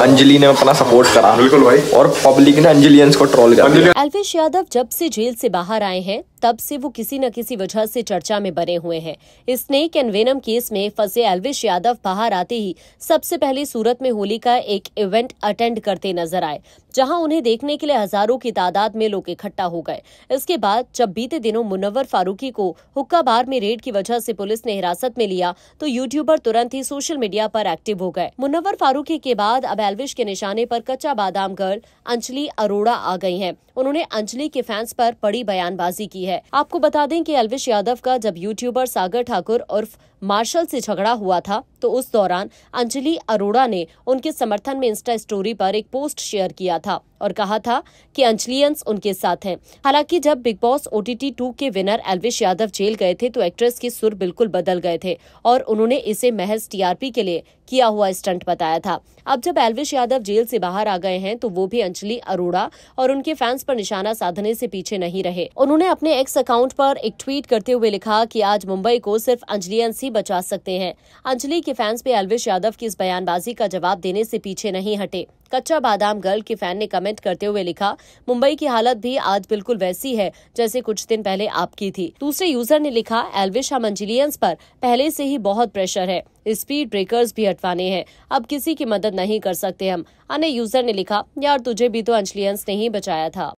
अंजलि ने अपना सपोर्ट करा बिल्कुल भाई और पब्लिक ने अंजलियंस को ट्रोल करा अल्पेश यादव जब से जेल से बाहर आए हैं तब से वो किसी न किसी वजह से चर्चा में बने हुए हैं स्नेक एंड वेनम केस में फंसे एल्विश यादव बाहर आते ही सबसे पहले सूरत में होली का एक इवेंट अटेंड करते नजर आए जहां उन्हें देखने के लिए हजारों की तादाद में लोग इकट्ठा हो गए इसके बाद जब बीते दिनों मुनव्वर फारूकी को हुक्का बार में रेड की वजह से पुलिस ने हिरासत में लिया तो यूट्यूबर तुरंत ही सोशल मीडिया पर एक्टिव हो गए मुनव्वर फारूकी के बाद अब एलविश के निशाने पर कच्चा बादाम गर्ल अंजलि अरोड़ा आ गई हैं उन्होंने अंजलि के फैंस पर बड़ी बयानबाजी की है आपको बता दें कि अल्विश यादव का जब यूट्यूबर सागर ठाकुर उर्फ मार्शल से झगड़ा हुआ था तो उस दौरान अंजलि अरोड़ा ने उनके समर्थन में इंस्टा स्टोरी पर एक पोस्ट शेयर किया था और कहा था कि अंजलियंस उनके साथ हैं हालांकि जब बिग बॉस ओटीटी टू के विनर एलविश यादव जेल गए थे तो एक्ट्रेस के सुर बिल्कुल बदल गए थे और उन्होंने इसे महज टीआरपी के लिए किया हुआ स्टंट बताया था अब जब एलविश यादव जेल से बाहर आ गए हैं तो वो भी अंजलि अरोड़ा और उनके फैंस पर निशाना साधने से पीछे नहीं रहे उन्होंने अपने एक्स अकाउंट पर एक ट्वीट करते हुए लिखा कि आज मुंबई को सिर्फ अंजलियंस ही बचा सकते हैं अंजलि के फैंस भी एलविश यादव की इस बयानबाजी का जवाब देने से पीछे नहीं हटे कच्चा बादाम गर्ल के फैन ने कमेंट करते हुए लिखा मुंबई की हालत भी आज बिल्कुल वैसी है जैसे कुछ दिन पहले आपकी थी दूसरे यूजर ने लिखा एलविशा मंजिलियंस पर पहले से ही बहुत प्रेशर है स्पीड ब्रेकर्स भी हटवाने हैं अब किसी की मदद नहीं कर सकते हम अन्य यूजर ने लिखा यार तुझे भी तो अंजलियंस ने ही बचाया था